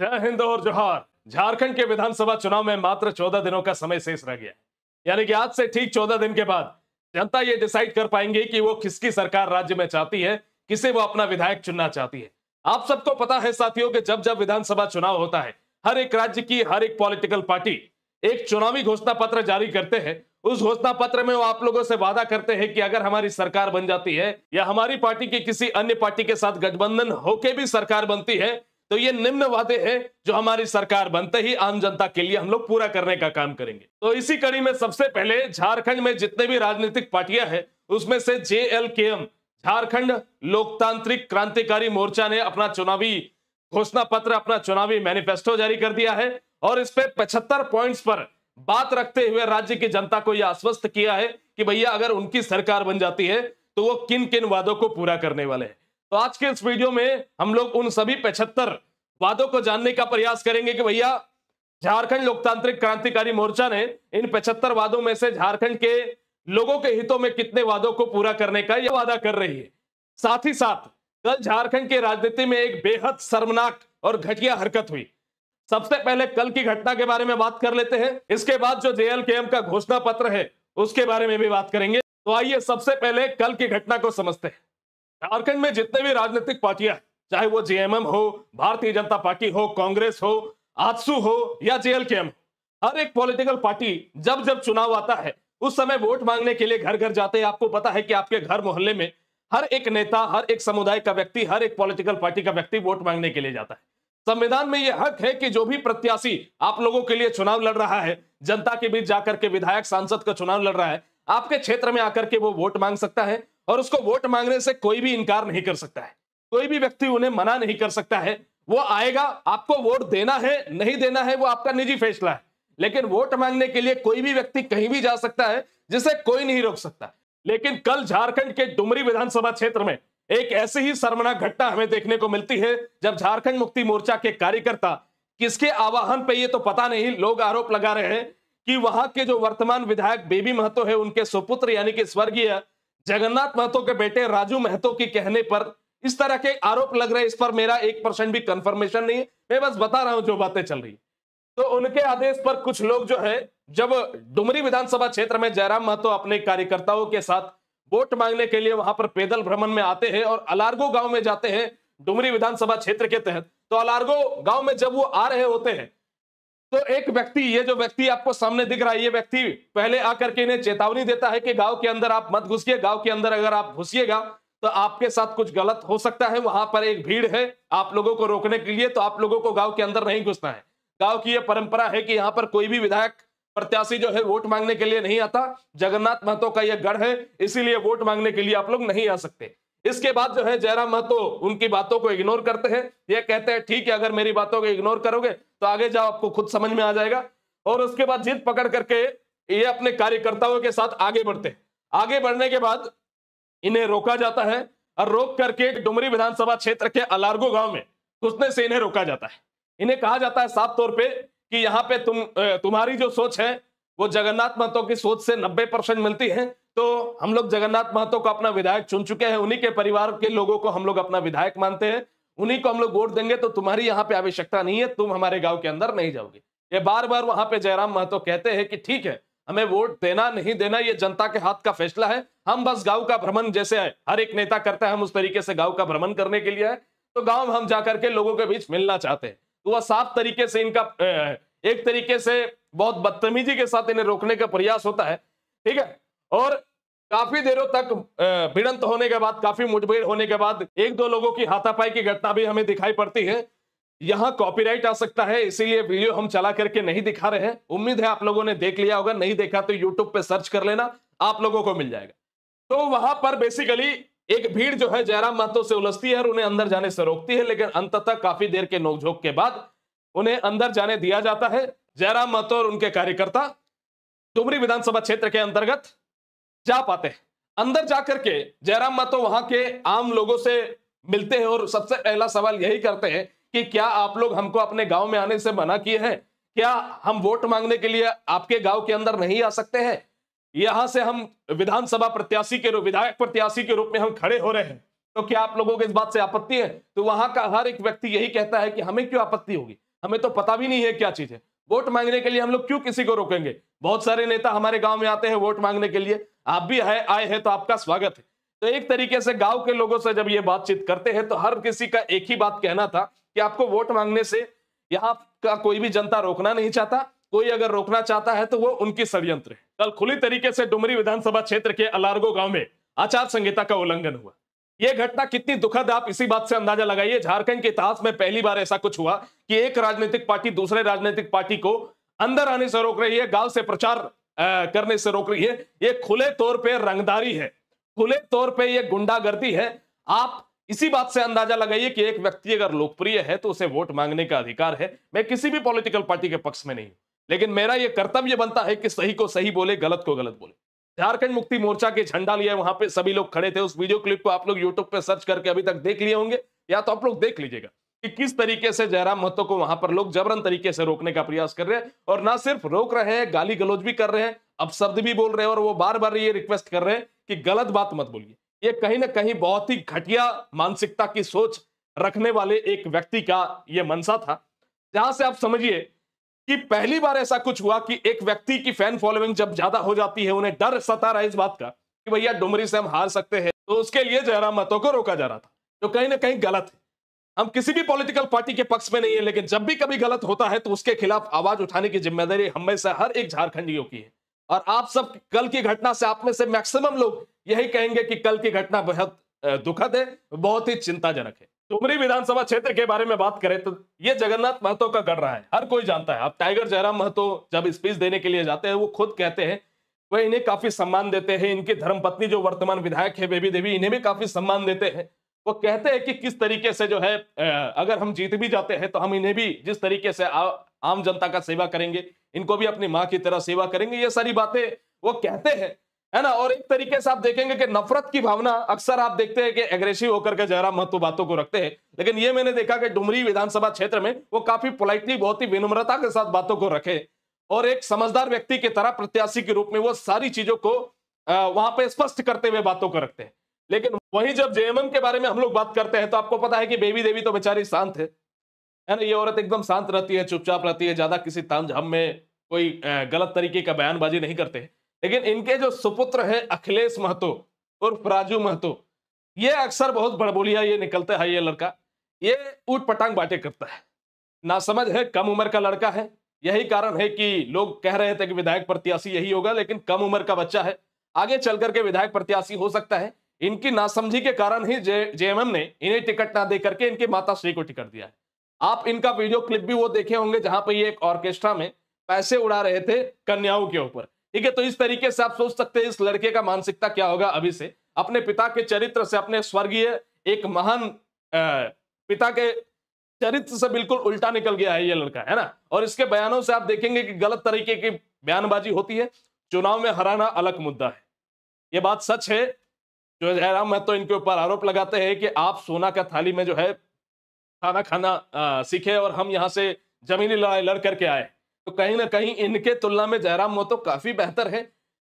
जय हिंद और जोहार झारखंड के विधानसभा चुनाव में मात्र चौदह दिनों का समय शेष रह गया यानी कि आज से ठीक चौदह दिन के बाद जनता ये डिसाइड कर पाएंगे कि वो किसकी सरकार राज्य में चाहती है किसे वो अपना विधायक चुनना चाहती है आप सबको पता है साथियों कि जब जब विधानसभा चुनाव होता है हर एक राज्य की हर एक पॉलिटिकल पार्टी एक चुनावी घोषणा पत्र जारी करते हैं उस घोषणा पत्र में वो आप लोगों से वादा करते हैं कि अगर हमारी सरकार बन जाती है या हमारी पार्टी की किसी अन्य पार्टी के साथ गठबंधन होके भी सरकार बनती है तो ये निम्न वादे हैं जो हमारी सरकार बनते ही आम जनता के लिए हम लोग पूरा करने का काम करेंगे तो इसी कड़ी में सबसे पहले झारखंड में जितने भी राजनीतिक पार्टियां हैं उसमें से जेएलकेएम झारखंड लोकतांत्रिक क्रांतिकारी मोर्चा ने अपना चुनावी घोषणा पत्र अपना चुनावी मैनिफेस्टो जारी कर दिया है और इस पे पचहत्तर पॉइंट्स पर बात रखते हुए राज्य की जनता को यह आश्वस्त किया है कि भैया अगर उनकी सरकार बन जाती है तो वो किन किन वादों को पूरा करने वाले हैं तो आज के इस वीडियो में हम लोग उन सभी पचहत्तर वादों को जानने का प्रयास करेंगे कि भैया झारखंड लोकतांत्रिक क्रांतिकारी मोर्चा ने इन पचहत्तर वादों में से झारखंड के लोगों के हितों में कितने वादों को पूरा करने का यह वादा कर रही है साथ ही साथ कल झारखंड के राजनीति में एक बेहद शर्मनाक और घटिया हरकत हुई सबसे पहले कल की घटना के बारे में बात कर लेते हैं इसके बाद जो जेएलकेएम का घोषणा पत्र है उसके बारे में भी बात करेंगे तो आइए सबसे पहले कल की घटना को समझते हैं झारखंड में जितने भी राजनीतिक पार्टियां चाहे वो जेएमएम हो भारतीय जनता पार्टी हो कांग्रेस हो आजसू हो या जेएलकेएम हर एक पॉलिटिकल पार्टी जब जब चुनाव आता है उस समय वोट मांगने के लिए घर घर जाते हैं आपको पता है कि आपके घर मोहल्ले में हर एक नेता हर एक समुदाय का व्यक्ति हर एक पॉलिटिकल पार्टी का व्यक्ति वोट मांगने के लिए जाता है संविधान में यह हक है कि जो भी प्रत्याशी आप लोगों के लिए चुनाव लड़ रहा है जनता के बीच जाकर के विधायक सांसद का चुनाव लड़ रहा है आपके क्षेत्र में आकर के वो वोट मांग सकता है और उसको वोट मांगने से कोई भी इनकार नहीं कर सकता है कोई भी व्यक्ति उन्हें मना नहीं कर सकता है वो आएगा आपको वोट देना है नहीं देना है वो आपका निजी फैसला है लेकिन वोट मांगने के लिए कोई भी व्यक्ति कहीं भी जा सकता है जिसे कोई नहीं रोक सकता लेकिन कल झारखंड के डुमरी विधानसभा क्षेत्र में एक ऐसी ही शर्मनाक घटना हमें देखने को मिलती है जब झारखंड मुक्ति मोर्चा के कार्यकर्ता किसके आवाहन पे ये तो पता नहीं लोग आरोप लगा रहे हैं कि वहां के जो वर्तमान विधायक बेबी महतो है उनके सुपुत्र यानी कि स्वर्गीय जगन्नाथ महतो के बेटे राजू महतो के कहने पर इस तरह के आरोप लग रहे इस पर मेरा एक परसेंट भी कंफर्मेशन नहीं है मैं बस बता रहा हूं जो बातें चल रही तो उनके आदेश पर कुछ लोग जो है जब डुमरी विधानसभा क्षेत्र में जयराम महतो अपने कार्यकर्ताओं के साथ वोट मांगने के लिए वहां पर पैदल भ्रमण में आते हैं और अलार्गो गांव में जाते हैं डुमरी विधानसभा क्षेत्र के तहत तो अलार्गो गांव में जब वो आ रहे होते हैं तो एक व्यक्ति ये जो व्यक्ति आपको सामने दिख रहा है ये व्यक्ति पहले आकर के इन्हें चेतावनी देता है कि गांव के अंदर आप मत घुसिए गांव के अंदर अगर आप घुसिएगा तो आपके साथ कुछ गलत हो सकता है वहां पर एक भीड़ है आप लोगों को रोकने के लिए तो आप लोगों को गांव के अंदर नहीं घुसना है गांव की यह परंपरा है कि यहाँ पर कोई भी विधायक प्रत्याशी जो है वोट मांगने के लिए नहीं आता जगन्नाथ महतो का यह गढ़ है इसीलिए वोट मांगने के लिए आप लोग नहीं आ सकते इसके बाद जो है जयराम महतो उनकी बातों को इग्नोर करते हैं ये कहते हैं ठीक है अगर मेरी बातों को इग्नोर करोगे तो आगे जाओ आपको खुद समझ में आ जाएगा और उसके बाद जिद पकड़ करके ये अपने कार्यकर्ताओं के साथ आगे बढ़ते हैं आगे बढ़ने के बाद इन्हें रोका जाता है और रोक करके डुमरी विधानसभा क्षेत्र के अलार्गो गांव में उसने से इन्हें रोका जाता है इन्हें कहा जाता है साफ तौर पे कि यहाँ पे तुम तुम्हारी जो सोच है वो जगन्नाथ महतो की सोच से नब्बे परसेंट मिलती है तो हम लोग जगन्नाथ महतो को अपना विधायक चुन चुके हैं उन्हीं के परिवार के लोगों को हम लोग अपना विधायक मानते हैं उन्हीं को हम लोग वोट देंगे तो तुम्हारी यहाँ पे आवश्यकता नहीं है तुम हमारे गांव के अंदर नहीं जाओगे ये बार बार वहां पे जयराम महतो कहते हैं कि ठीक है हमें वोट देना नहीं देना ये जनता के हाथ का फैसला है हम बस गाँव का भ्रमण जैसे है हर एक नेता करता है हम उस तरीके से गाँव का भ्रमण करने के लिए है तो गाँव हम जाकर के लोगों के बीच मिलना चाहते हैं तो वह साफ तरीके से इनका एक तरीके से बहुत बदतमीजी के साथ इन्हें रोकने का प्रयास होता है ठीक है और काफी देरों तक भिड़ंत होने के बाद काफी मुठभेड़ होने के बाद एक दो लोगों की हाथापाई की घटना भी हमें दिखाई पड़ती है यहाँ कॉपीराइट आ सकता है इसीलिए वीडियो हम चला करके नहीं दिखा रहे हैं उम्मीद है आप लोगों ने देख लिया होगा नहीं देखा तो यूट्यूब पे सर्च कर लेना आप लोगों को मिल जाएगा तो वहां पर बेसिकली एक भीड़ जो है जयराम महतो से उलझती है और उन्हें अंदर जाने से रोकती है लेकिन अंततः काफी देर के नोकझोंक के बाद उन्हें अंदर जाने दिया जाता है जयराम महतो और उनके कार्यकर्ता डुमरी विधानसभा क्षेत्र के अंतर्गत जा पाते हैं अंदर जाकर के जयराम महतो वहां के आम लोगों से मिलते हैं और सबसे पहला सवाल यही करते हैं कि क्या आप लोग हमको अपने गांव में आने से मना किए हैं क्या हम वोट मांगने के लिए आपके गांव के अंदर नहीं आ सकते हैं यहां से हम विधानसभा प्रत्याशी के रूप विधायक प्रत्याशी के रूप में हम खड़े हो रहे हैं तो क्या आप लोगों को इस बात से आपत्ति है तो वहां का हर एक व्यक्ति यही कहता है कि हमें क्यों आपत्ति होगी हमें तो पता भी नहीं है क्या चीज है वोट मांगने के लिए हम लोग क्यों किसी को रोकेंगे बहुत सारे नेता हमारे गांव में आते हैं वोट मांगने के लिए आप भी है आए हैं तो आपका स्वागत है तो एक तरीके से गांव के लोगों से जब ये बातचीत करते हैं तो हर किसी का एक ही बात कहना था कि आपको वोट मांगने से यहाँ का कोई भी जनता रोकना नहीं चाहता कोई अगर रोकना चाहता है तो वो उनकी षडयंत्र है कल खुली तरीके से डुमरी विधानसभा क्षेत्र के अलार्गो गांव में आचार संहिता का उल्लंघन हुआ यह घटना कितनी दुखद आप इसी बात से अंदाजा लगाइए झारखंड के इतिहास में पहली बार ऐसा कुछ हुआ कि एक राजनीतिक पार्टी दूसरे राजनीतिक पार्टी को अंदर आने से रोक रही है गांव से प्रचार आ, करने से रोक रही है ये खुले तौर पे रंगदारी है खुले तौर पे ये गुंडागर्दी है आप इसी बात से अंदाजा लगाइए कि एक व्यक्ति अगर लोकप्रिय है तो उसे वोट मांगने का अधिकार है मैं किसी भी पॉलिटिकल पार्टी के पक्ष में नहीं हूं लेकिन मेरा यह कर्तव्य बनता है कि सही को सही बोले गलत को गलत बोले झारखंड मुक्ति मोर्चा के झंडा लिया वहां पे सभी लोग खड़े थे उस वीडियो क्लिप को आप लोग यूट्यूब पे सर्च करके अभी तक देख लिए होंगे या तो आप लोग देख लीजिएगा कि किस तरीके से जयराम महतो को वहां पर लोग जबरन तरीके से रोकने का प्रयास कर रहे हैं और ना सिर्फ रोक रहे हैं गाली गलौज भी कर रहे हैं अब शब्द भी बोल रहे हैं और वो बार बार ये रिक्वेस्ट कर रहे हैं कि गलत बात मत बोलिए ये कहीं ना कहीं बहुत ही घटिया मानसिकता की सोच रखने वाले एक व्यक्ति का ये मनसा था जहां से आप समझिए कि पहली बार ऐसा कुछ हुआ कि एक व्यक्ति की फैन फॉलोइंग जब ज्यादा हो जाती है उन्हें डर सता रहा है इस बात का कि भैया डुमरी से हम हार सकते हैं तो उसके लिए जयराम महतो को रोका जा रहा था जो कहीं ना कहीं गलत है हम किसी भी पॉलिटिकल पार्टी के पक्ष में नहीं है लेकिन जब भी कभी गलत होता है तो उसके खिलाफ आवाज उठाने की जिम्मेदारी हमेशा हर एक झारखंडियों की है और आप सब कल की घटना से आप में से मैक्सिमम लोग यही कहेंगे कि कल की घटना बेहद दुखद है बहुत ही चिंताजनक है टुमरी विधानसभा क्षेत्र के बारे में बात करें तो ये जगन्नाथ महतो का गढ़ रहा है हर कोई जानता है अब टाइगर जयराम महतो जब स्पीच देने के लिए जाते हैं वो खुद कहते हैं वह इन्हें काफी सम्मान देते हैं इनकी धर्मपत्नी जो वर्तमान विधायक है बेबी देवी इन्हें भी काफी सम्मान देते हैं वो कहते हैं कि किस तरीके से जो है अगर हम जीत भी जाते हैं तो हम इन्हें भी जिस तरीके से आ, आम जनता का सेवा करेंगे इनको भी अपनी माँ की तरह सेवा करेंगे ये सारी बातें वो कहते हैं है ना और एक तरीके से आप देखेंगे कि नफरत की भावना अक्सर आप देखते हैं कि एग्रेसिव होकर के जरा महत्व बातों को रखते हैं लेकिन ये मैंने देखा कि डुमरी विधानसभा क्षेत्र में वो काफी पोलाइटली बहुत ही विनम्रता के साथ बातों को रखे और एक समझदार व्यक्ति की तरह प्रत्याशी के रूप में वो सारी चीजों को वहां पर स्पष्ट करते हुए बातों को रखते हैं लेकिन वही जब जेएमएम के बारे में हम लोग बात करते हैं तो आपको पता है कि बेबी देवी तो बेचारी शांत है है ना ये औरत एकदम शांत रहती है चुपचाप रहती है ज्यादा किसी तामझाम में कोई गलत तरीके का बयानबाजी नहीं करते लेकिन इनके जो सुपुत्र है अखिलेश महतो उर्फ राजू महतो ये अक्सर बहुत बड़बोलिया ये निकलता है ये लड़का ये ऊट पटांग बातें करता है ना समझ है कम उम्र का लड़का है यही कारण है कि लोग कह रहे थे कि विधायक प्रत्याशी यही होगा लेकिन कम उम्र का बच्चा है आगे चल करके विधायक प्रत्याशी हो सकता है इनकी नासमझी के कारण ही जे जेएमएम ने इन्हें टिकट ना दे करके इनके माता श्री को टिकट दिया है आप इनका वीडियो क्लिप भी वो देखे होंगे जहां पर ये एक ऑर्केस्ट्रा में पैसे उड़ा रहे थे कन्याओं के ऊपर ठीक है तो इस तरीके से आप सोच सकते हैं इस लड़के का मानसिकता क्या होगा अभी से अपने पिता के चरित्र से अपने स्वर्गीय एक महान पिता के चरित्र से बिल्कुल उल्टा निकल गया है ये लड़का है ना और इसके बयानों से आप देखेंगे कि गलत तरीके की बयानबाजी होती है चुनाव में हराना अलग मुद्दा है ये बात सच है जो जयराम महतो तो इनके ऊपर आरोप लगाते हैं कि आप सोना का थाली में जो है खाना खाना आ, सीखे और हम यहाँ से जमीनी लड़ाई लड़ करके आए तो कहीं ना कहीं इनके तुलना में जयराम मोतो काफी बेहतर है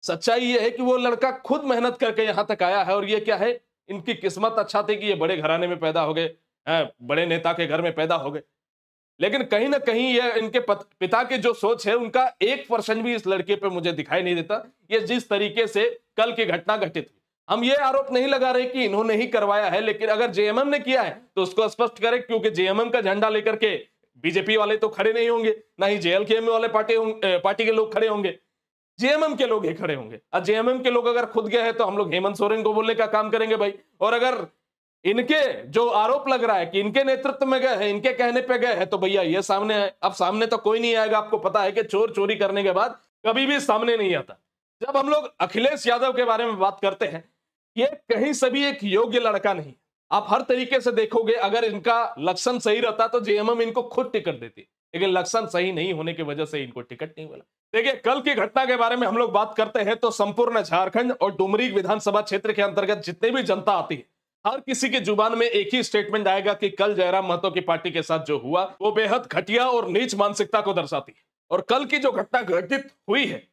सच्चाई ये है कि वो लड़का खुद मेहनत करके यहाँ तक आया है और ये क्या है इनकी किस्मत अच्छा थी कि ये बड़े घराने में पैदा हो गए बड़े नेता के घर में पैदा हो गए लेकिन कहीं ना कहीं ये इनके पिता की जो सोच है उनका एक परसेंट भी इस लड़के पे मुझे दिखाई नहीं देता ये जिस तरीके से कल की घटना घटित हुई हम ये आरोप नहीं लगा रहे कि इन्होंने ही करवाया है लेकिन अगर जेएमएम ने किया है तो उसको स्पष्ट करें क्योंकि जेएमएम का झंडा लेकर के बीजेपी वाले तो खड़े नहीं होंगे ना ही जेएलकेएम वाले पार्टी पार्टी के लोग खड़े होंगे जेएमएम के लोग ही खड़े होंगे और जेएमएम के लोग अगर खुद गए हैं तो हम लोग हेमंत सोरेन को बोलने का काम करेंगे भाई और अगर इनके जो आरोप लग रहा है कि इनके नेतृत्व में गए हैं इनके कहने पे गए हैं तो भैया ये सामने है अब सामने तो कोई नहीं आएगा आपको पता है कि चोर चोरी करने के बाद कभी भी सामने नहीं आता जब हम लोग अखिलेश यादव के बारे में बात करते हैं ये कहीं से भी एक योग्य लड़का नहीं आप हर तरीके से देखोगे अगर इनका लक्षण सही रहता तो जेएमएम इनको खुद टिकट देती लेकिन लक्षण सही नहीं होने की वजह से इनको टिकट नहीं मिला देखिए कल की घटना के बारे में हम लोग बात करते हैं तो संपूर्ण झारखंड और डुमरी विधानसभा क्षेत्र के अंतर्गत जितने भी जनता आती है हर किसी की जुबान में एक ही स्टेटमेंट आएगा कि कल जयराम महतो की पार्टी के साथ जो हुआ वो बेहद घटिया और नीच मानसिकता को दर्शाती है और कल की जो घटना घटित हुई है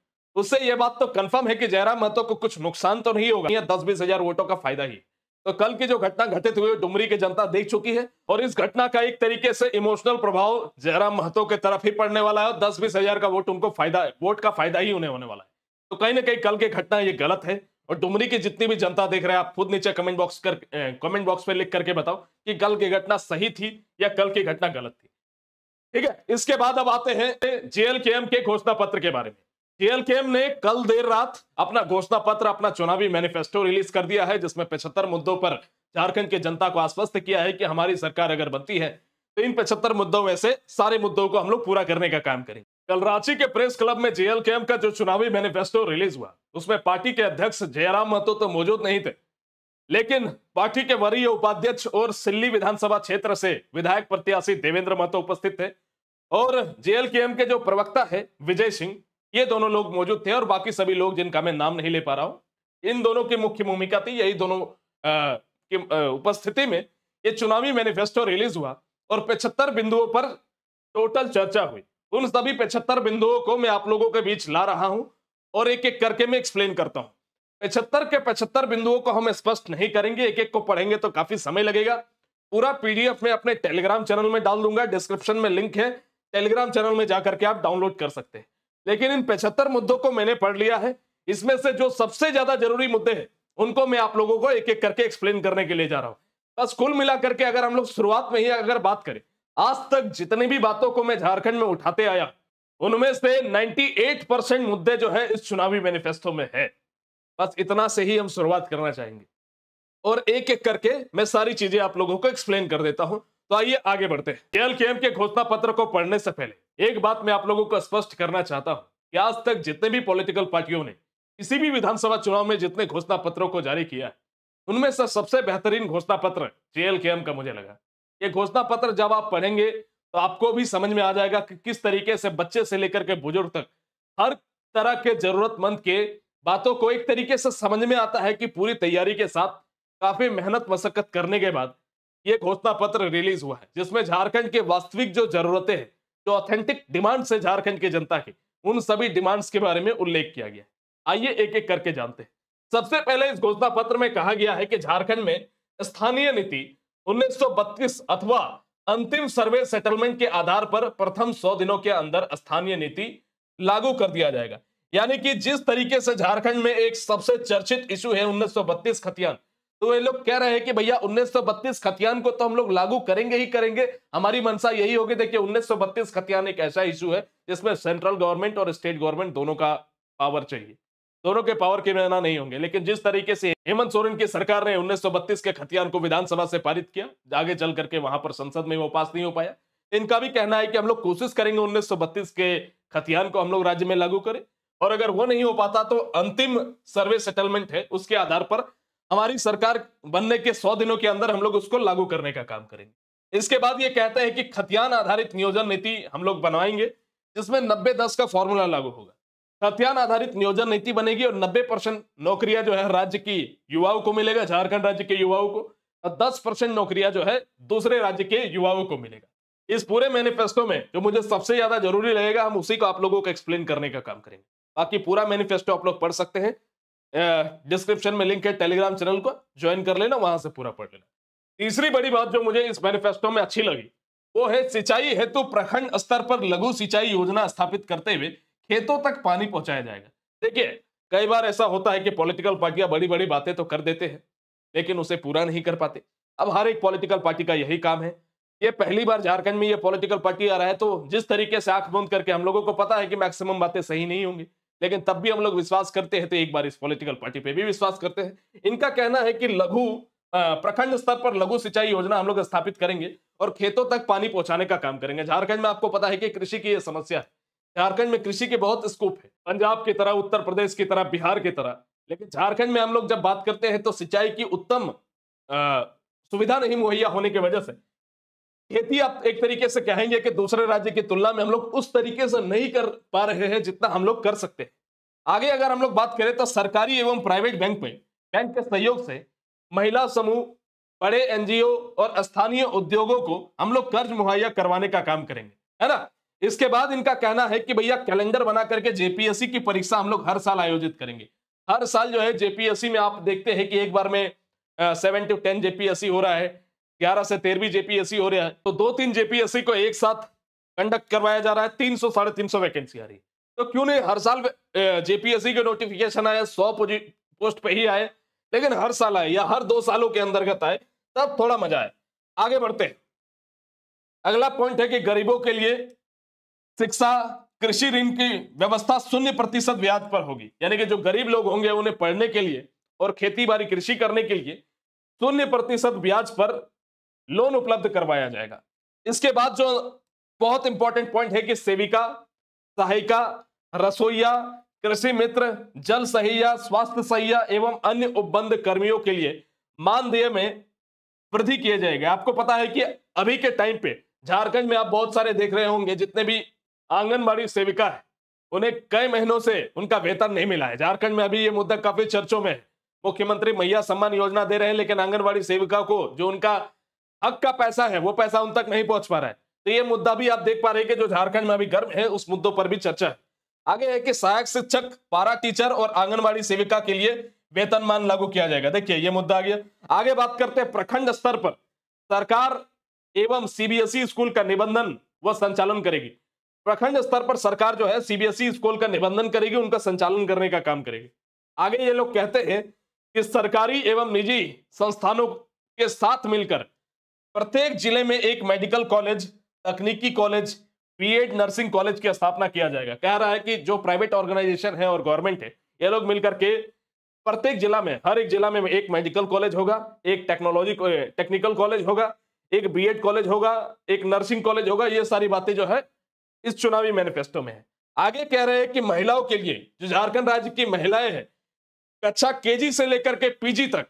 उससे यह बात तो कंफर्म है कि जयराम महतो को कुछ नुकसान तो नहीं होगा या दस बीस हजार वोटों का फायदा ही तो कल की जो घटना घटित हुई डुमरी की जनता देख चुकी है और इस घटना का एक तरीके से इमोशनल प्रभाव जयराम महतो के तरफ ही पड़ने वाला है और दस बीस हजार का वोट उनको फायदा वोट का फायदा ही उन्हें होने वाला है तो कहीं ना कहीं कल की घटना ये गलत है और डुमरी की जितनी भी जनता देख रहे हैं आप खुद नीचे कमेंट बॉक्स कर कमेंट बॉक्स में लिख करके बताओ कि कल की घटना सही थी या कल की घटना गलत थी ठीक है इसके बाद अब आते हैं जेएल के एम के घोषणा पत्र के बारे में केएलकेएम ने कल देर रात अपना घोषणा पत्र अपना चुनावी मैनिफेस्टो रिलीज कर दिया है जिसमें पचहत्तर मुद्दों पर झारखंड के जनता को आश्वस्त किया है कि हमारी सरकार अगर बनती है तो इन पचहत्तर मुद्दों में से सारे मुद्दों को हम लोग पूरा करने का काम करेंगे कल रांची के प्रेस क्लब में जेएल का जो चुनावी मैनिफेस्टो रिलीज हुआ उसमें पार्टी के अध्यक्ष जयराम महतो तो मौजूद नहीं थे लेकिन पार्टी के वरीय उपाध्यक्ष और सिल्ली विधानसभा क्षेत्र से विधायक प्रत्याशी देवेंद्र महतो उपस्थित थे और जेएल के जो प्रवक्ता है विजय सिंह ये दोनों लोग मौजूद थे और बाकी सभी लोग जिनका मैं नाम नहीं ले पा रहा हूं इन दोनों की मुख्य भूमिका थी यही दोनों की उपस्थिति में ये चुनावी मैनिफेस्टो रिलीज हुआ और पचहत्तर बिंदुओं पर टोटल चर्चा हुई उन सभी पचहत्तर बिंदुओं को मैं आप लोगों के बीच ला रहा हूं और एक एक करके मैं एक्सप्लेन करता हूं पचहत्तर के पचहत्तर बिंदुओं को हम स्पष्ट नहीं करेंगे एक एक को पढ़ेंगे तो काफी समय लगेगा पूरा पीडीएफ में अपने टेलीग्राम चैनल में डाल दूंगा डिस्क्रिप्शन में लिंक है टेलीग्राम चैनल में जाकर के आप डाउनलोड कर सकते हैं लेकिन इन पचहत्तर मुद्दों को मैंने पढ़ लिया है इसमें से जो सबसे ज्यादा जरूरी मुद्दे हैं उनको मैं आप लोगों को एक एक करके एक्सप्लेन करने के लिए जा रहा हूं बस कुल मिलाकर के अगर हम लोग शुरुआत में ही अगर बात करें आज तक जितनी भी बातों को मैं झारखंड में उठाते आया उनमें से 98 परसेंट मुद्दे जो है इस चुनावी मैनिफेस्टो में है बस इतना से ही हम शुरुआत करना चाहेंगे और एक एक करके मैं सारी चीजें आप लोगों को एक्सप्लेन कर देता हूं तो आइए आगे बढ़ते हैं एल के एम के घोषणा पत्र को पढ़ने से पहले एक बात मैं आप लोगों को स्पष्ट करना चाहता हूं कि आज तक जितने भी पॉलिटिकल पार्टियों ने किसी भी विधानसभा चुनाव में जितने घोषणा पत्रों को जारी किया है उनमें से सबसे बेहतरीन घोषणा पत्र जेएलकेएम का मुझे लगा ये घोषणा पत्र जब आप पढ़ेंगे तो आपको भी समझ में आ जाएगा कि किस तरीके से बच्चे से लेकर के बुजुर्ग तक हर तरह के जरूरतमंद के बातों को एक तरीके से समझ में आता है कि पूरी तैयारी के साथ काफी मेहनत मशक्कत करने के बाद ये घोषणा पत्र रिलीज हुआ है जिसमें झारखंड के वास्तविक जो जरूरतें हैं जो ऑथेंटिक डिमांड्स है झारखंड की जनता की उन सभी डिमांड्स के बारे में उल्लेख किया गया आइए एक एक करके जानते हैं सबसे पहले इस घोषणा पत्र में कहा गया है कि झारखंड में स्थानीय नीति 1932 अथवा अंतिम सर्वे सेटलमेंट के आधार पर प्रथम 100 दिनों के अंदर स्थानीय नीति लागू कर दिया जाएगा यानी कि जिस तरीके से झारखंड में एक सबसे चर्चित इशू है 1932 खतियान तो ये लोग कह रहे हैं कि भैया 1932 खतियान को तो हम लोग लागू करेंगे ही करेंगे हमारी मनसा यही होगी देखिए 1932 खतियान एक ऐसा इशू है जिसमें सेंट्रल गवर्नमेंट और स्टेट गवर्नमेंट दोनों का पावर चाहिए दोनों के पावर के बिना नहीं होंगे लेकिन जिस तरीके से हेमंत सोरेन की सरकार ने उन्नीस के खतियान को विधानसभा से पारित किया आगे चल करके वहां पर संसद में वो पास नहीं हो पाया इनका भी कहना है कि हम लोग कोशिश करेंगे उन्नीस के खतियान को हम लोग राज्य में लागू करें और अगर वो नहीं हो पाता तो अंतिम सर्वे सेटलमेंट है उसके आधार पर हमारी सरकार बनने के सौ दिनों के अंदर हम लोग उसको लागू करने का काम करेंगे इसके बाद ये कहते हैं कि खतियान आधारित नियोजन नीति हम लोग बनवाएंगे जिसमें नब्बे दस का फॉर्मूला लागू होगा खतियान आधारित नियोजन नीति बनेगी और नब्बे परसेंट नौकरियां जो है राज्य की युवाओं को मिलेगा झारखंड राज्य के युवाओं को और दस परसेंट नौकरियां जो है दूसरे राज्य के युवाओं को मिलेगा इस पूरे मैनिफेस्टो में जो मुझे सबसे ज्यादा जरूरी लगेगा हम उसी को आप लोगों को एक्सप्लेन करने का काम करेंगे बाकी पूरा मैनिफेस्टो आप लोग पढ़ सकते हैं डिस्क्रिप्शन में लिंक है टेलीग्राम चैनल को ज्वाइन कर लेना वहां से पूरा पढ़ लेना तीसरी बड़ी बात जो मुझे इस मैनिफेस्टो में अच्छी लगी वो है सिंचाई हेतु प्रखंड स्तर पर लघु सिंचाई योजना स्थापित करते हुए खेतों तक पानी पहुंचाया जाएगा देखिए कई बार ऐसा होता है कि पॉलिटिकल पार्टियां बड़ी बड़ी बातें तो कर देते हैं लेकिन उसे पूरा नहीं कर पाते अब हर एक पॉलिटिकल पार्टी का यही काम है ये पहली बार झारखंड में ये पॉलिटिकल पार्टी आ रहा है तो जिस तरीके से आंख बंद करके हम लोगों को पता है कि मैक्सिमम बातें सही नहीं होंगी लेकिन तब भी हम लोग विश्वास करते हैं तो एक बार इस पॉलिटिकल पार्टी पे भी विश्वास करते हैं इनका कहना है कि लघु प्रखंड स्तर पर लघु सिंचाई योजना हम लोग स्थापित करेंगे और खेतों तक पानी पहुंचाने का काम करेंगे झारखंड में आपको पता है कि कृषि की यह समस्या है झारखंड में कृषि के बहुत स्कोप है पंजाब की तरह उत्तर प्रदेश की तरह बिहार की तरह लेकिन झारखंड में हम लोग जब बात करते हैं तो सिंचाई की उत्तम सुविधा नहीं मुहैया होने की वजह से खेती आप एक तरीके से कहेंगे कि दूसरे राज्य की तुलना में हम लोग उस तरीके से नहीं कर पा रहे हैं जितना हम लोग कर सकते हैं आगे अगर हम लोग बात करें तो सरकारी एवं प्राइवेट बैंक में बैंक के सहयोग से महिला समूह बड़े एनजीओ और स्थानीय उद्योगों को हम लोग कर्ज मुहैया करवाने का काम करेंगे है ना इसके बाद इनका कहना है कि भैया कैलेंडर बना करके जेपीएससी की परीक्षा हम लोग हर साल आयोजित करेंगे हर साल जो है जेपीएससी में आप देखते हैं कि एक बार में सेवन टू टेन जेपीएससी हो रहा है ग्यारह से तेरहवीं जेपीएससी हो रहा है तो दो तीन जेपीएससी को एक साथ कंडक्ट करवाया जा रहा है तीन सौ साढ़े तीन सौ वैकेंसी आ रही है तो क्यों नहीं हर साल जेपीएससी के नोटिफिकेशन आए सौ पोस्ट पे ही आए लेकिन हर साल आए या हर दो सालों के अंतर्गत आए तब थोड़ा मजा आए आगे बढ़ते हैं अगला पॉइंट है कि गरीबों के लिए शिक्षा कृषि ऋण की व्यवस्था शून्य प्रतिशत ब्याज पर होगी यानी कि जो गरीब लोग होंगे उन्हें पढ़ने के लिए और खेती बाड़ी कृषि करने के लिए शून्य प्रतिशत ब्याज पर लोन उपलब्ध करवाया जाएगा इसके बाद जो बहुत इंपॉर्टेंट पॉइंट है कि सेविका सहायिका रसोईया कृषि मित्र जल सहैया स्वास्थ्य सहैया एवं अन्य उपबंध कर्मियों के लिए मानदेय में वृद्धि किए जाएंगे आपको पता है कि अभी के टाइम पे झारखंड में आप बहुत सारे देख रहे होंगे जितने भी आंगनबाड़ी सेविका है उन्हें कई महीनों से उनका वेतन नहीं मिला है झारखंड में अभी ये मुद्दा काफी चर्चों में है मुख्यमंत्री मैया सम्मान योजना दे रहे हैं लेकिन आंगनबाड़ी सेविका को जो उनका हक का पैसा है वो पैसा उन तक नहीं पहुंच पा रहा है तो ये मुद्दा भी आप देख पा रहे हैं कि जो झारखंड में अभी गर्म है उस मुद्दों पर भी चर्चा है आगे है कि सहायक शिक्षक पारा टीचर और आंगनबाड़ी सेविका के लिए वेतनमान लागू किया जाएगा देखिए ये मुद्दा आ गया आगे बात करते हैं प्रखंड स्तर पर सरकार एवं सीबीएसई स्कूल का निबंधन व संचालन करेगी प्रखंड स्तर पर सरकार जो है सीबीएसई स्कूल का निबंधन करेगी उनका संचालन करने का काम करेगी आगे ये लोग कहते हैं कि सरकारी एवं निजी संस्थानों के साथ मिलकर प्रत्येक जिले में एक मेडिकल कॉलेज तकनीकी कॉलेज बीएड नर्सिंग कॉलेज की स्थापना किया जाएगा कह रहा है कि जो प्राइवेट ऑर्गेनाइजेशन है और गवर्नमेंट है ये लोग मिलकर के प्रत्येक जिला में हर एक जिला में एक मेडिकल कॉलेज होगा एक टेक्नोलॉजी टेक्निकल कॉलेज होगा एक बीएड कॉलेज होगा एक नर्सिंग कॉलेज होगा ये सारी बातें जो है इस चुनावी मैनिफेस्टो में है आगे कह रहे हैं कि महिलाओं के लिए जो झारखंड राज्य की महिलाएं हैं कक्षा केजी से लेकर के पीजी तक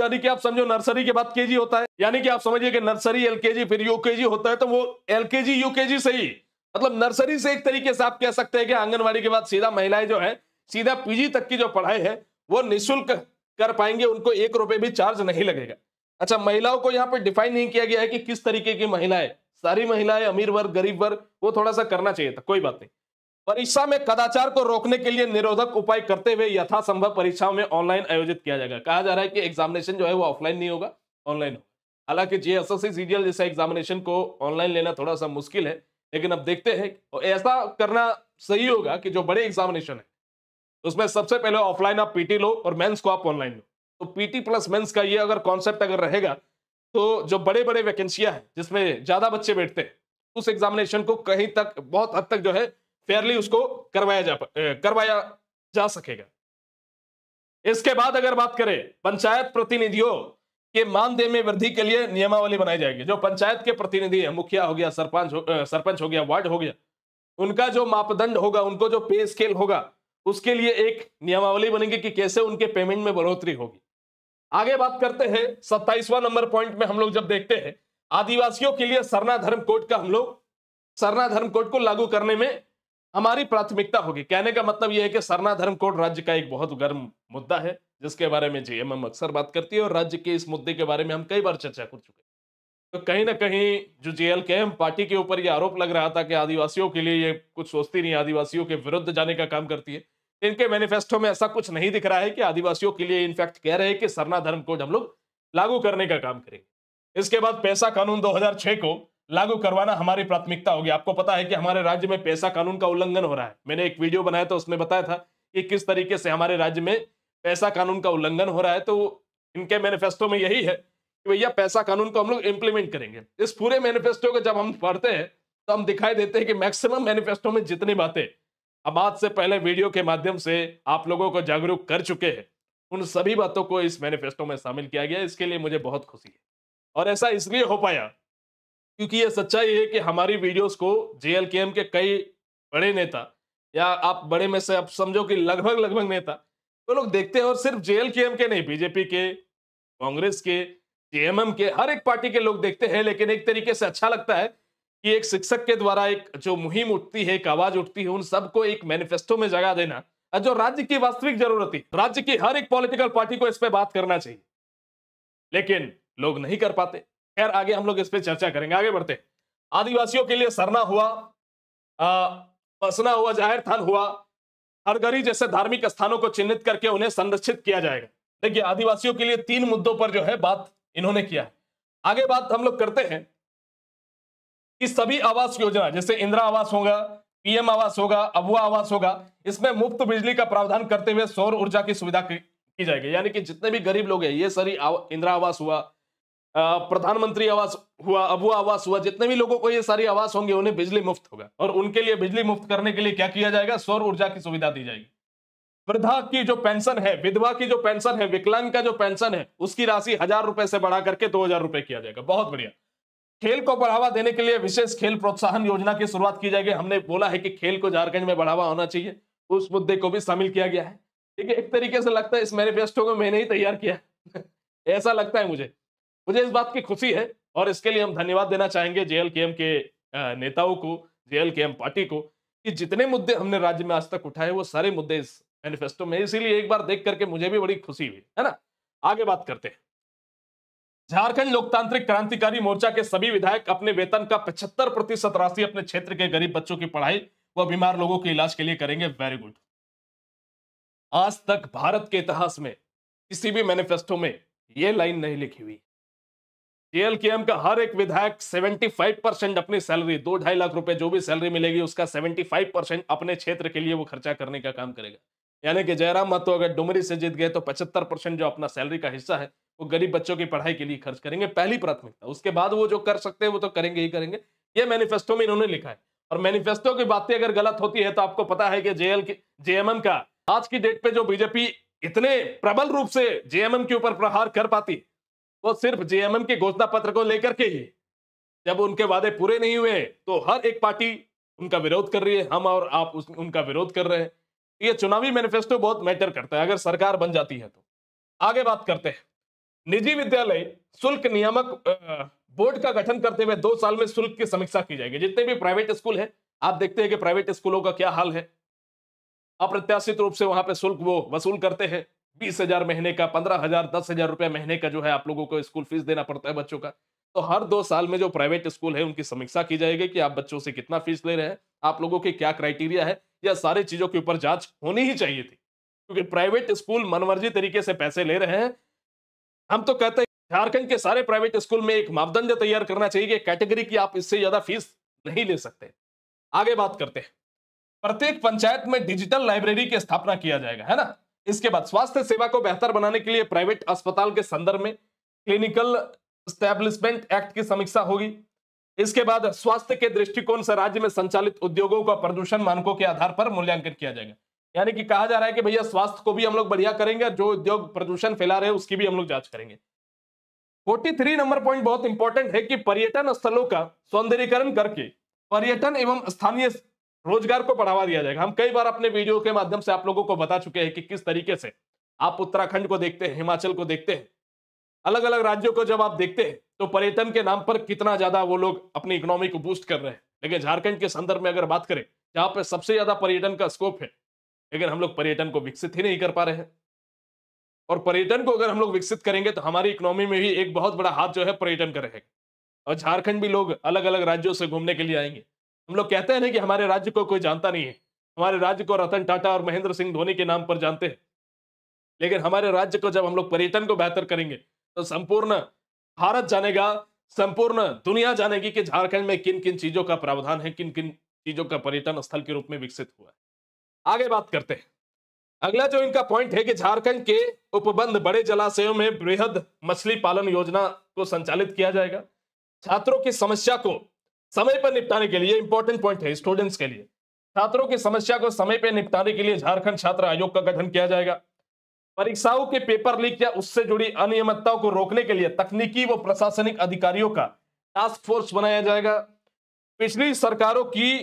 यानी कि आप समझो नर्सरी के बाद केजी होता है यानी कि आप समझिए कि नर्सरी एलकेजी फिर यूकेजी होता है तो वो एलकेजी यूकेजी से ही मतलब नर्सरी से एक तरीके से आप कह सकते हैं कि आंगनवाड़ी के बाद सीधा महिलाएं जो है सीधा पीजी तक की जो पढ़ाई है वो निःशुल्क कर पाएंगे उनको एक रुपए भी चार्ज नहीं लगेगा अच्छा महिलाओं को यहाँ पर डिफाइन नहीं किया गया है कि किस तरीके की महिलाएं सारी महिलाएं अमीर वर्ग गरीब वर्ग वो थोड़ा सा करना चाहिए था कोई बात नहीं परीक्षा में कदाचार को रोकने के लिए निरोधक उपाय करते हुए यथासंभव परीक्षाओं में ऑनलाइन आयोजित किया जाएगा कहा जा रहा है कि एग्जामिनेशन जो है वो ऑफलाइन नहीं होगा ऑनलाइन होगा हालांकि जे एस सीजीएल जैसा एग्जामिनेशन को ऑनलाइन लेना थोड़ा सा मुश्किल है लेकिन अब देखते हैं ऐसा करना सही होगा कि जो बड़े एग्जामिनेशन है उसमें सबसे पहले ऑफलाइन आप पीटी लो और मेन्स को आप ऑनलाइन लो तो पीटी प्लस मेन्स का ये अगर कॉन्सेप्ट अगर रहेगा तो जो बड़े बड़े वैकेंसियां हैं जिसमें ज्यादा बच्चे बैठते हैं उस एग्जामिनेशन को कहीं तक बहुत हद तक जो है फेयरली उसको करवाया जा करवाया जा सकेगा इसके बाद अगर बात करें पंचायत प्रतिनिधियों के मानदेय में वृद्धि के लिए नियमावली बनाई जाएगी जो पंचायत के प्रतिनिधि है मुखिया हो गया सरपंच हो, सरपंच हो गया वार्ड हो गया उनका जो मापदंड होगा उनको जो पे स्केल होगा उसके लिए एक नियमावली बनेगी कि कैसे उनके पेमेंट में बढ़ोतरी होगी आगे बात करते हैं सत्ताईसवां नंबर पॉइंट में हम लोग जब देखते हैं आदिवासियों के लिए सरना धर्म कोड का हम लोग सरना धर्म कोड को लागू करने में हमारी प्राथमिकता होगी कहने का मतलब यह है कि सरना धर्म कोड राज्य का एक बहुत गर्म मुद्दा है जिसके बारे में जेएमएम अक्सर बात करती है और राज्य के इस मुद्दे के बारे में हम कई बार चर्चा कर चुके हैं तो कहीं ना कहीं जो जेएल के एम पार्टी के ऊपर ये आरोप लग रहा था कि आदिवासियों के लिए ये कुछ सोचती नहीं आदिवासियों के विरुद्ध जाने का काम करती है इनके मैनिफेस्टो में ऐसा कुछ नहीं दिख रहा है कि आदिवासियों के लिए इनफैक्ट कह रहे हैं कि सरना धर्म कोड हम लोग लागू करने का काम करेंगे इसके बाद पैसा कानून दो को लागू करवाना हमारी प्राथमिकता होगी आपको पता है कि हमारे राज्य में पैसा कानून का उल्लंघन हो रहा है मैंने एक वीडियो बनाया था उसमें बताया था कि किस तरीके से हमारे राज्य में पैसा कानून का उल्लंघन हो रहा है तो इनके मैनिफेस्टो में यही है कि भैया पैसा कानून को हम लोग इम्प्लीमेंट करेंगे इस पूरे मैनिफेस्टो को जब हम पढ़ते हैं तो हम दिखाई देते हैं कि मैक्सिमम मैनिफेस्टो में जितनी बातें हम आज से पहले वीडियो के माध्यम से आप लोगों को जागरूक कर चुके हैं उन सभी बातों को इस मैनिफेस्टो में शामिल किया गया इसके लिए मुझे बहुत खुशी है और ऐसा इसलिए हो पाया क्योंकि ये सच्चाई है कि हमारी वीडियोस को जेएलकेएम के कई बड़े नेता या आप बड़े में से आप समझो कि लगभग लगभग नेता वो तो लोग देखते हैं और सिर्फ जेएलकेएम के नहीं बीजेपी के कांग्रेस के जेएमएम के हर एक पार्टी के लोग देखते हैं लेकिन एक तरीके से अच्छा लगता है कि एक शिक्षक के द्वारा एक जो मुहिम उठती है एक आवाज उठती है उन सबको एक मैनिफेस्टो में जगह देना जो राज्य की वास्तविक जरूरत है राज्य की हर एक पॉलिटिकल पार्टी को इस पर बात करना चाहिए लेकिन लोग नहीं कर पाते खैर आगे हम लोग इस पर चर्चा करेंगे आगे बढ़ते आदिवासियों के लिए सरना हुआ बसना हुआ जाहिर थान हुआ हरगरी जैसे धार्मिक स्थानों को चिन्हित करके उन्हें संरक्षित किया जाएगा देखिए आदिवासियों के लिए तीन मुद्दों पर जो है बात इन्होंने किया है आगे बात हम लोग करते हैं कि सभी आवास योजना जैसे इंदिरा आवास होगा पीएम आवास होगा अबुआ आवास होगा इसमें मुफ्त बिजली का प्रावधान करते हुए सौर ऊर्जा की सुविधा की जाएगी यानी कि जितने भी गरीब लोग हैं ये सारी इंदिरा आवास हुआ प्रधानमंत्री आवास हुआ अबुआ आवास हुआ जितने भी लोगों को ये सारी आवास होंगे उन्हें बिजली मुफ्त होगा और उनके लिए बिजली मुफ्त करने के लिए क्या किया जाएगा सौर ऊर्जा की सुविधा दी जाएगी वृद्धा की जो पेंशन है विधवा की जो पेंशन है विकलांग का जो पेंशन है उसकी राशि हजार रुपए से बढ़ा करके दो हजार रुपए किया जाएगा बहुत बढ़िया खेल को बढ़ावा देने के लिए विशेष खेल प्रोत्साहन योजना की शुरुआत की जाएगी हमने बोला है कि खेल को झारखंड में बढ़ावा होना चाहिए उस मुद्दे को भी शामिल किया गया है ठीक है एक तरीके से लगता है इस मैनिफेस्टो को मैंने ही तैयार किया ऐसा लगता है मुझे मुझे इस बात की खुशी है और इसके लिए हम धन्यवाद देना चाहेंगे जेएलकेएम के नेताओं को जेएलकेएम पार्टी को कि जितने मुद्दे हमने राज्य में आज तक उठाए वो सारे मुद्दे इस मैनिफेस्टो में इसीलिए एक बार देख करके मुझे भी बड़ी खुशी हुई है ना आगे बात करते हैं झारखंड लोकतांत्रिक क्रांतिकारी मोर्चा के सभी विधायक अपने वेतन का पचहत्तर प्रतिशत राशि अपने क्षेत्र के गरीब बच्चों की पढ़ाई व बीमार लोगों के इलाज के लिए करेंगे वेरी गुड आज तक भारत के इतिहास में किसी भी मैनिफेस्टो में यह लाइन नहीं लिखी हुई जेएलकेएम का हर एक विधायक 75 परसेंट अपनी सैलरी दो ढाई लाख रुपए जो भी सैलरी मिलेगी उसका 75 परसेंट अपने क्षेत्र के लिए वो खर्चा करने का काम करेगा यानी कि जयराम महतो अगर डुमरी से जीत गए तो 75 परसेंट जो अपना सैलरी का हिस्सा है वो गरीब बच्चों की पढ़ाई के लिए खर्च करेंगे पहली प्राथमिकता उसके बाद वो जो कर सकते हैं वो तो करेंगे ही करेंगे ये मैनिफेस्टो में इन्होंने लिखा है और मैनिफेस्टो की बातें अगर गलत होती है तो आपको पता है कि जेएल जेएमएम का आज की डेट पे जो बीजेपी इतने प्रबल रूप से जेएमएम के ऊपर प्रहार कर पाती है वो सिर्फ जेएमएम के घोषणा पत्र को लेकर के ही जब उनके वादे पूरे नहीं हुए तो हर एक पार्टी उनका विरोध कर रही है हम और आप उस, उनका विरोध कर रहे हैं ये चुनावी मैनिफेस्टो बहुत मैटर करता है अगर सरकार बन जाती है तो आगे बात करते हैं निजी विद्यालय शुल्क नियामक बोर्ड का गठन करते हुए दो साल में शुल्क की समीक्षा की जाएगी जितने भी प्राइवेट स्कूल है आप देखते हैं कि प्राइवेट स्कूलों का क्या हाल है अप्रत्याशित रूप से वहां पर शुल्क वो वसूल करते हैं बीस हजार महीने का पंद्रह हजार दस हजार रुपया महीने का जो है आप लोगों को स्कूल फीस देना पड़ता है बच्चों का तो हर दो साल में जो प्राइवेट स्कूल है उनकी समीक्षा की जाएगी कि आप बच्चों से कितना फीस ले रहे हैं आप लोगों की क्या क्राइटेरिया है यह सारी चीजों के ऊपर जांच होनी ही चाहिए थी क्योंकि प्राइवेट स्कूल मनमर्जी तरीके से पैसे ले रहे हैं हम तो कहते हैं झारखंड के सारे प्राइवेट स्कूल में एक मापदंड तैयार करना चाहिए कैटेगरी की आप इससे ज्यादा फीस नहीं ले सकते आगे बात करते हैं प्रत्येक पंचायत में डिजिटल लाइब्रेरी की स्थापना किया जाएगा है ना इसके बाद स्वास्थ्य सेवा को बेहतर बनाने के लिए प्राइवेट अस्पताल के संदर्भ में क्लिनिकल स्टैब्लिशमेंट एक्ट की समीक्षा होगी इसके बाद स्वास्थ्य के दृष्टिकोण से राज्य में संचालित उद्योगों का प्रदूषण मानकों के आधार पर मूल्यांकन किया जाएगा यानी कि कहा जा रहा है कि भैया स्वास्थ्य को भी हम लोग बढ़िया करेंगे जो उद्योग प्रदूषण फैला रहे उसकी भी हम लोग जांच करेंगे फोर्टी थ्री नंबर पॉइंट बहुत इंपॉर्टेंट है कि पर्यटन स्थलों का सौंदर्यकरण करके पर्यटन एवं स्थानीय रोजगार को बढ़ावा दिया जाएगा हम कई बार अपने वीडियो के माध्यम से आप लोगों को बता चुके हैं कि किस तरीके से आप उत्तराखंड को देखते हैं हिमाचल को देखते हैं अलग अलग राज्यों को जब आप देखते हैं तो पर्यटन के नाम पर कितना ज्यादा वो लोग अपनी इकोनॉमी को बूस्ट कर रहे हैं लेकिन झारखंड के संदर्भ में अगर बात करें जहाँ पर सबसे ज्यादा पर्यटन का स्कोप है लेकिन हम लोग पर्यटन को विकसित ही नहीं कर पा रहे हैं और पर्यटन को अगर हम लोग विकसित करेंगे तो हमारी इकोनॉमी में भी एक बहुत बड़ा हाथ जो है पर्यटन का रहेगा और झारखंड भी लोग अलग अलग राज्यों से घूमने के लिए आएंगे हम लोग कहते हैं ना कि हमारे राज्य को कोई जानता नहीं है हमारे राज्य को रतन टाटा और महेंद्र सिंह धोनी के नाम पर जानते हैं लेकिन हमारे राज्य को जब हम लोग पर्यटन को बेहतर करेंगे तो संपूर्ण भारत जानेगा संपूर्ण दुनिया जानेगी कि झारखंड में किन किन चीजों का प्रावधान है किन किन चीजों का पर्यटन स्थल के रूप में विकसित हुआ है आगे बात करते हैं अगला जो इनका पॉइंट है कि झारखंड के उपबंध बड़े जलाशयों में वृहद मछली पालन योजना को संचालित किया जाएगा छात्रों की समस्या को समय पर निपटाने के लिए इंपॉर्टेंट पॉइंट है स्टूडेंट्स के लिए छात्रों की समस्या को समय पर निपटाने के लिए झारखंड छात्र आयोग का गठन किया जाएगा परीक्षाओं के पेपर लीक या उससे जुड़ी अनियमितताओं को रोकने के लिए तकनीकी व प्रशासनिक अधिकारियों का टास्क फोर्स बनाया जाएगा पिछली सरकारों की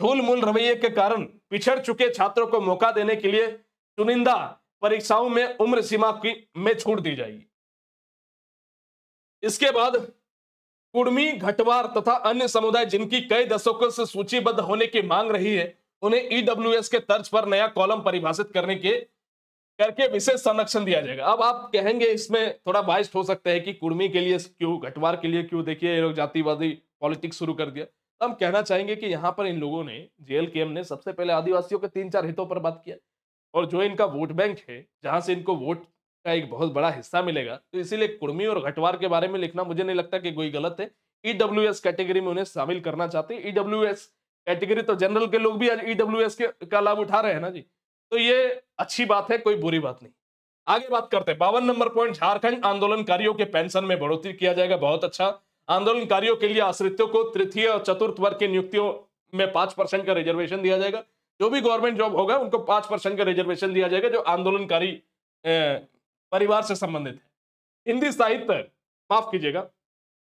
धूल मूल रवैये के कारण पिछड़ चुके छात्रों को मौका देने के लिए चुनिंदा परीक्षाओं में उम्र सीमा की में छूट दी जाएगी इसके बाद कुर्मी घटवार तथा अन्य समुदाय जिनकी कई दशकों से सूचीबद्ध होने की मांग रही है उन्हें ईडब्ल्यू e के तर्ज पर नया कॉलम परिभाषित करने के करके विशेष संरक्षण दिया जाएगा अब आप कहेंगे इसमें थोड़ा बाइस हो सकता है कि कुर्मी के लिए क्यों घटवार के लिए क्यों देखिए ये लोग जातिवादी पॉलिटिक्स शुरू कर दिया हम कहना चाहेंगे कि यहाँ पर इन लोगों ने जेएलकेएम ने सबसे पहले आदिवासियों के तीन चार हितों पर बात किया और जो इनका वोट बैंक है जहां से इनको वोट का एक बहुत बड़ा हिस्सा मिलेगा तो इसीलिए कुर्मी और घटवार के बारे में लिखना मुझे नहीं लगता कि कोई गलत है ईडब्ल्यू e कैटेगरी में उन्हें शामिल करना चाहते हैं ईडब्ल्यू e कैटेगरी तो जनरल के लोग भी आज ईडब्ल्यू e के का लाभ उठा रहे हैं ना जी तो ये अच्छी बात है कोई बुरी बात नहीं आगे बात करते हैं बावन नंबर पॉइंट झारखंड आंदोलनकारियों के पेंशन में बढ़ोतरी किया जाएगा बहुत अच्छा आंदोलनकारियों के लिए आश्रितों को तृतीय और चतुर्थ वर्ग की नियुक्तियों में पांच परसेंट का रिजर्वेशन दिया जाएगा जो भी गवर्नमेंट जॉब होगा उनको पांच परसेंट का रिजर्वेशन दिया जाएगा जो आंदोलनकारी परिवार से संबंधित है हिंदी साहित्य माफ कीजिएगा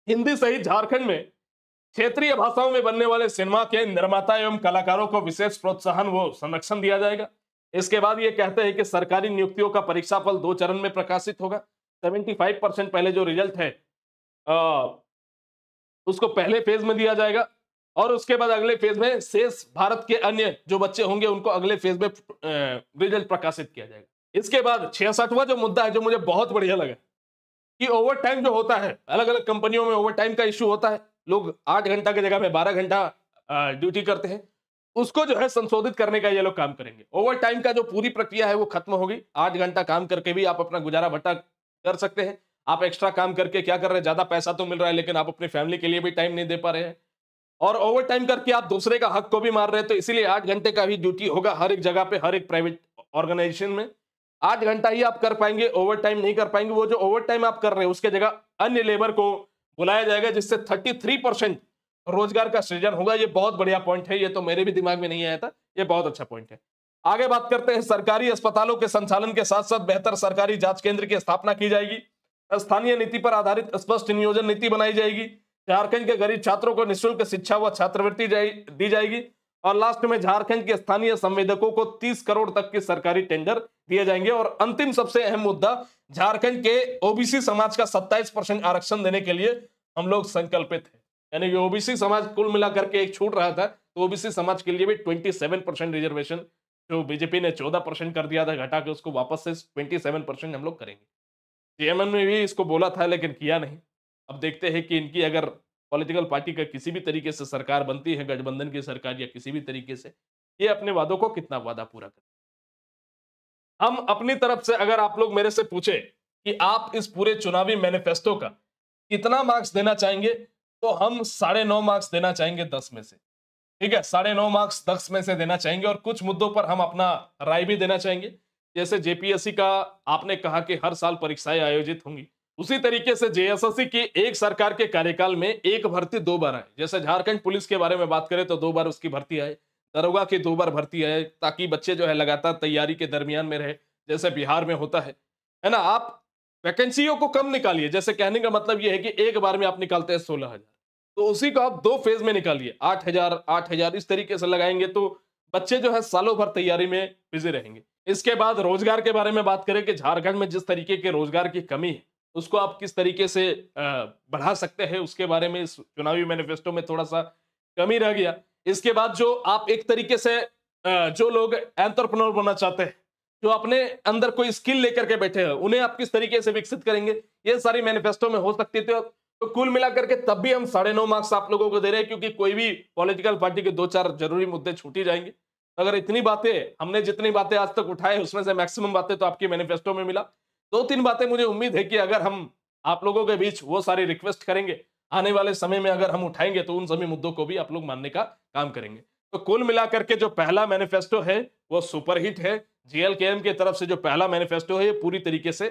हिंदी सहित झारखंड में क्षेत्रीय भाषाओं में बनने वाले सिनेमा के निर्माता एवं कलाकारों को विशेष प्रोत्साहन व संरक्षण दिया जाएगा इसके बाद ये कहते हैं कि सरकारी नियुक्तियों का परीक्षा फल दो चरण में प्रकाशित होगा 75 परसेंट पहले जो रिजल्ट है आ, उसको पहले फेज में दिया जाएगा और उसके बाद अगले फेज में शेष भारत के अन्य जो बच्चे होंगे उनको अगले फेज में रिजल्ट प्रकाशित किया जाएगा इसके बाद छियासठवा जो मुद्दा है जो मुझे बहुत बढ़िया लगा कि ओवर टाइम जो होता है अलग अलग कंपनियों में ओवर टाइम का इश्यू होता है लोग आठ घंटा की जगह में बारह घंटा ड्यूटी करते हैं उसको जो है संशोधित करने का ये लोग काम करेंगे ओवर टाइम का जो पूरी प्रक्रिया है वो खत्म होगी आठ घंटा काम करके भी आप अपना गुजारा भट्टा कर सकते हैं आप एक्स्ट्रा काम करके क्या कर रहे हैं ज्यादा पैसा तो मिल रहा है लेकिन आप अपनी फैमिली के लिए भी टाइम नहीं दे पा रहे हैं और ओवर टाइम करके आप दूसरे का हक को भी मार रहे हैं तो इसीलिए आठ घंटे का भी ड्यूटी होगा हर एक जगह पे हर एक प्राइवेट ऑर्गेनाइजेशन में आठ घंटा ही आप कर पाएंगे ओवर टाइम नहीं कर पाएंगे वो जो ओवर टाइम आप कर रहे हैं उसके जगह अन्य लेबर को बुलाया जाएगा जिससे थर्टी थ्री परसेंट रोजगार का सृजन होगा ये बहुत बढ़िया पॉइंट है ये तो मेरे भी दिमाग में नहीं आया था ये बहुत अच्छा पॉइंट है आगे बात करते हैं सरकारी अस्पतालों के संचालन के साथ साथ बेहतर सरकारी जांच केंद्र की स्थापना की जाएगी स्थानीय नीति पर आधारित स्पष्ट नियोजन नीति बनाई जाएगी झारखंड के गरीब छात्रों को निःशुल्क शिक्षा व छात्रवृत्ति दी जाएगी और लास्ट में झारखंड के स्थानीय संवेदकों को 30 करोड़ तक के सरकारी टेंडर दिए जाएंगे और अंतिम सबसे अहम मुद्दा झारखंड के ओबीसी समाज का 27 परसेंट आरक्षण देने के लिए हम लोग संकल्पित है यानी कि ओबीसी समाज कुल मिलाकर के एक छूट रहा था तो ओबीसी समाज के लिए भी ट्वेंटी रिजर्वेशन जो बीजेपी ने चौदह परसेंट कर दिया था घटा के उसको वापस से ट्वेंटी सेवन परसेंट हम लोग करेंगे सीएमएम ने भी इसको बोला था लेकिन किया नहीं अब देखते हैं कि इनकी अगर पॉलिटिकल पार्टी का किसी भी तरीके से सरकार बनती है गठबंधन की सरकार या किसी भी तरीके से ये अपने वादों को कितना वादा पूरा कर हम अपनी तरफ से अगर आप लोग मेरे से पूछे कि आप इस पूरे चुनावी मैनिफेस्टो का कितना मार्क्स देना चाहेंगे तो हम साढ़े नौ मार्क्स देना चाहेंगे दस में से ठीक है साढ़े नौ मार्क्स दस में से देना चाहेंगे और कुछ मुद्दों पर हम अपना राय भी देना चाहेंगे जैसे जेपीएससी का आपने कहा कि हर साल परीक्षाएं आयोजित होंगी उसी तरीके से जेएसएससी की एक सरकार के कार्यकाल में एक भर्ती दो बार आए जैसे झारखंड पुलिस के बारे में बात करें तो दो बार उसकी भर्ती आए दरोगा की दो बार भर्ती आए ताकि बच्चे जो है लगातार तैयारी के दरमियान में रहे जैसे बिहार में होता है है ना आप वैकेंसियों को कम निकालिए जैसे कहने का मतलब ये है कि एक बार में आप निकालते हैं सोलह हजार तो उसी को आप दो फेज में निकालिए आठ हजार आठ हजार इस तरीके से लगाएंगे तो बच्चे जो है सालों भर तैयारी में बिजी रहेंगे इसके बाद रोजगार के बारे में बात करें कि झारखंड में जिस तरीके के रोजगार की कमी है उसको आप किस तरीके से बढ़ा सकते हैं उसके बारे में इस चुनावी मैनिफेस्टो में थोड़ा सा कमी रह गया इसके बाद जो आप एक तरीके से जो लोग एंटरप्रनोर बनना चाहते हैं जो अपने अंदर कोई स्किल लेकर के बैठे हैं उन्हें आप किस तरीके से विकसित करेंगे ये सारी मैनिफेस्टो में हो सकती थी तो कुल मिलाकर के तब भी हम साढ़े नौ मार्क्स आप लोगों को दे रहे हैं क्योंकि कोई भी पॉलिटिकल पार्टी के दो चार जरूरी मुद्दे छूट ही जाएंगे अगर इतनी बातें हमने जितनी बातें आज तक उठाए उसमें से मैक्सिमम बातें तो आपके मैनिफेस्टो में मिला दो तीन बातें मुझे उम्मीद है कि अगर हम आप लोगों के बीच वो सारी रिक्वेस्ट करेंगे आने वाले समय में अगर हम उठाएंगे तो उन सभी मुद्दों को भी आप लोग मानने का काम करेंगे तो कुल मिलाकर के जो पहला मैनिफेस्टो है वो सुपरहिट है जीएलकेएम की तरफ से जो पहला मैनिफेस्टो है ये पूरी तरीके से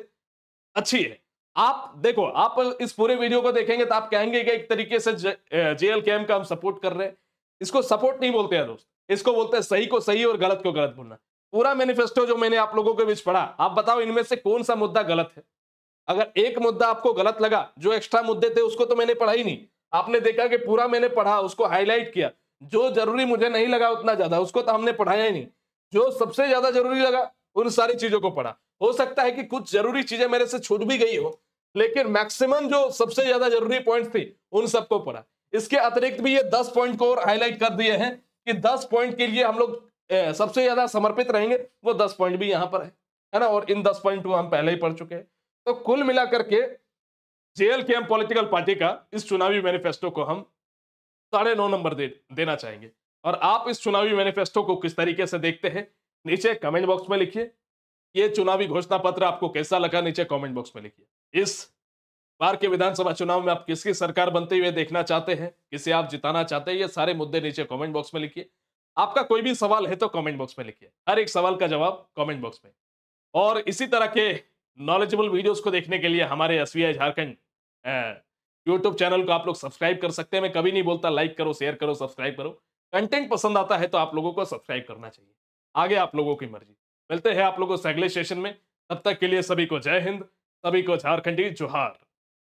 अच्छी है आप देखो आप इस पूरे वीडियो को देखेंगे तो आप कहेंगे कि एक तरीके से जेएल कैम का हम सपोर्ट कर रहे हैं इसको सपोर्ट नहीं बोलते हैं दोस्त इसको बोलते हैं सही को सही और गलत को गलत बोलना पूरा मैनिफेस्टो जो मैंने आप लोगों के बीच पढ़ा आप बताओ इनमें से कौन सा मुद्दा गलत है अगर एक मुद्दा आपको गलत लगा जो एक्स्ट्रा मुद्दे थे उसको तो मैंने पढ़ा ही नहीं आपने देखा कि पूरा मैंने पढ़ा उसको हाईलाइट किया जो जरूरी मुझे नहीं लगा उतना ज्यादा उसको तो हमने पढ़ाया ही नहीं जो सबसे ज्यादा जरूरी लगा उन सारी चीजों को पढ़ा हो सकता है कि कुछ जरूरी चीजें मेरे से छूट भी गई हो लेकिन मैक्सिमम जो सबसे ज्यादा जरूरी पॉइंट थी उन सबको पढ़ा इसके अतिरिक्त भी ये दस पॉइंट को और हाईलाइट कर दिए हैं कि दस पॉइंट के लिए हम लोग सबसे ज्यादा समर्पित रहेंगे वो दस पॉइंट भी यहाँ पर है है ना और इन दस पॉइंट को हम पहले ही पढ़ चुके हैं तो कुल मिलाकर के जेएल के एम पॉलिटिकल पार्टी का इस चुनावी मैनिफेस्टो को हम साढ़े नौ नंबर दे देना चाहेंगे और आप इस चुनावी मैनिफेस्टो को किस तरीके से देखते हैं नीचे कमेंट बॉक्स में लिखिए ये चुनावी घोषणा पत्र आपको कैसा लगा नीचे कमेंट बॉक्स में लिखिए इस बार के विधानसभा चुनाव में आप किसकी सरकार बनते हुए देखना चाहते हैं किसे आप जिताना चाहते हैं ये सारे मुद्दे नीचे कमेंट बॉक्स में लिखिए आपका कोई भी सवाल है तो कमेंट बॉक्स में लिखिए हर एक सवाल का जवाब कमेंट बॉक्स में और इसी तरह के नॉलेजेबल वीडियोस को देखने के लिए हमारे एस झारखंड यूट्यूब चैनल को आप लोग सब्सक्राइब कर सकते हैं मैं कभी नहीं बोलता लाइक करो शेयर करो सब्सक्राइब करो कंटेंट पसंद आता है तो आप लोगों को सब्सक्राइब करना चाहिए आगे आप लोगों की मर्जी मिलते हैं आप लोगों से अगले सेशन में तब तक के लिए सभी को जय हिंद सभी को झारखंडी जोहार